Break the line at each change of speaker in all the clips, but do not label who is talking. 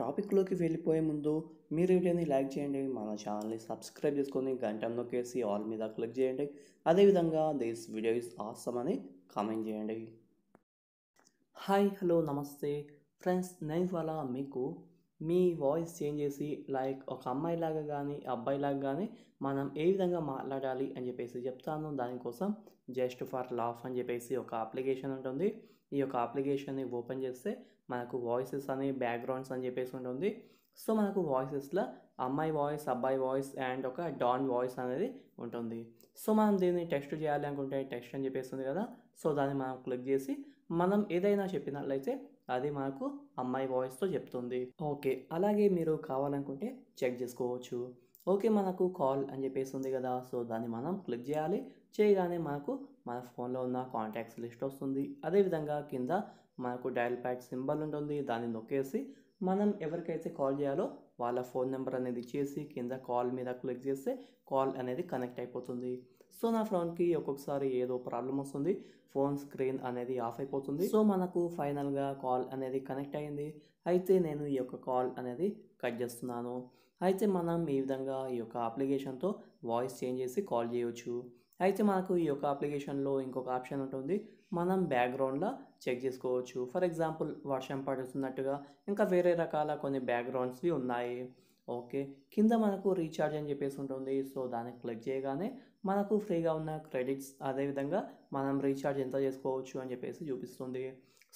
టాపిక్లోకి వెళ్ళిపోయే ముందు మీరు వీడియోని లైక్ చేయండి మన ఛానల్ని సబ్స్క్రైబ్ చేసుకొని గంట నొక్కేసి ఆల్ మీద క్లిక్ చేయండి అదేవిధంగా దిస్ వీడియో ఇస్ ఆసమ్ అని కామెంట్ చేయండి హాయ్ హలో నమస్తే ఫ్రెండ్స్ నేను ఇవాళ మీకు మీ వాయిస్ చేంజ్ చేసి లైక్ ఒక అమ్మాయిలాగా కానీ అబ్బాయిలాగా కానీ మనం ఏ విధంగా మాట్లాడాలి అని చెప్పేసి చెప్తాను దానికోసం జస్ట్ ఫర్ లాఫ్ అని చెప్పేసి ఒక అప్లికేషన్ ఉంటుంది ఈ యొక్క అప్లికేషన్ని ఓపెన్ చేస్తే మనకు వాయిసెస్ అని బ్యాక్గ్రౌండ్స్ అని చెప్పేసి ఉంటుంది సో మనకు వాయిసెస్లో అమ్మాయి వాయిస్ అబ్బాయి వాయిస్ అండ్ ఒక డాన్ వాయిస్ అనేది ఉంటుంది సో మనం దీన్ని టెక్స్ట్ చేయాలి అనుకుంటే టెక్స్ట్ అని చెప్పేస్తుంది కదా సో దాన్ని మనం క్లిక్ చేసి మనం ఏదైనా చెప్పినట్లయితే అది మనకు అమ్మాయి వాయిస్తో చెప్తుంది ఓకే అలాగే మీరు కావాలనుకుంటే చెక్ చేసుకోవచ్చు ఓకే మనకు కాల్ అని చెప్పేసి ఉంది కదా సో దాన్ని మనం క్లిక్ చేయాలి చేయగానే మనకు మన ఫోన్లో ఉన్న కాంటాక్ట్స్ లిస్ట్ వస్తుంది అదేవిధంగా కింద మనకు డైల్ ప్యాడ్ సింబల్ ఉంటుంది దాన్ని నొక్కేసి మనం ఎవరికైతే కాల్ చేయాలో వాళ్ళ ఫోన్ నెంబర్ అనేది చేసి కింద కాల్ మీద క్లిక్ చేస్తే కాల్ అనేది కనెక్ట్ అయిపోతుంది సో నా ఫోన్కి ఒక్కొక్కసారి ఏదో ప్రాబ్లం వస్తుంది ఫోన్ స్క్రీన్ అనేది ఆఫ్ అయిపోతుంది సో మనకు ఫైనల్గా కాల్ అనేది కనెక్ట్ అయింది అయితే నేను ఈ యొక్క కాల్ అనేది కట్ చేస్తున్నాను అయితే మనం ఈ విధంగా ఈ యొక్క అప్లికేషన్తో వాయిస్ చేంజ్ చేసి కాల్ చేయవచ్చు అయితే మనకు ఈ యొక్క అప్లికేషన్లో ఇంకొక ఆప్షన్ ఉంటుంది మనం బ్యాక్గ్రౌండ్లో చెక్ చేసుకోవచ్చు ఫర్ ఎగ్జాంపుల్ వర్షం పడుతున్నట్టుగా ఇంకా వేరే రకాల కొన్ని బ్యాక్గ్రౌండ్స్వి ఉన్నాయి ఓకే కింద మనకు రీఛార్జ్ అని చెప్పేసి ఉంటుంది సో దాన్ని క్లిక్ చేయగానే మనకు ఫ్రీగా ఉన్న క్రెడిట్స్ అదేవిధంగా మనం రీఛార్జ్ ఎంత చేసుకోవచ్చు అని చెప్పేసి చూపిస్తుంది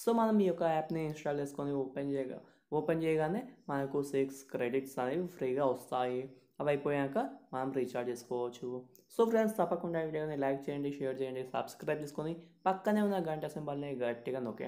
సో మనం ఈ యొక్క యాప్ని ఇన్స్టాల్ చేసుకొని ఓపెన్ చేయగా ఓపెన్ చేయగానే మనకు సిక్స్ క్రెడిట్స్ అనేవి ఫ్రీగా వస్తాయి అవి అయిపోయాక మనం రీఛార్జ్ చేసుకోవచ్చు సో ఫ్రెండ్స్ తప్పకుండా వీడియోని లైక్ చేయండి షేర్ చేయండి సబ్స్క్రైబ్ చేసుకొని పక్కనే ఉన్న గంట సింబల్ని గట్టిగా నొక్కండి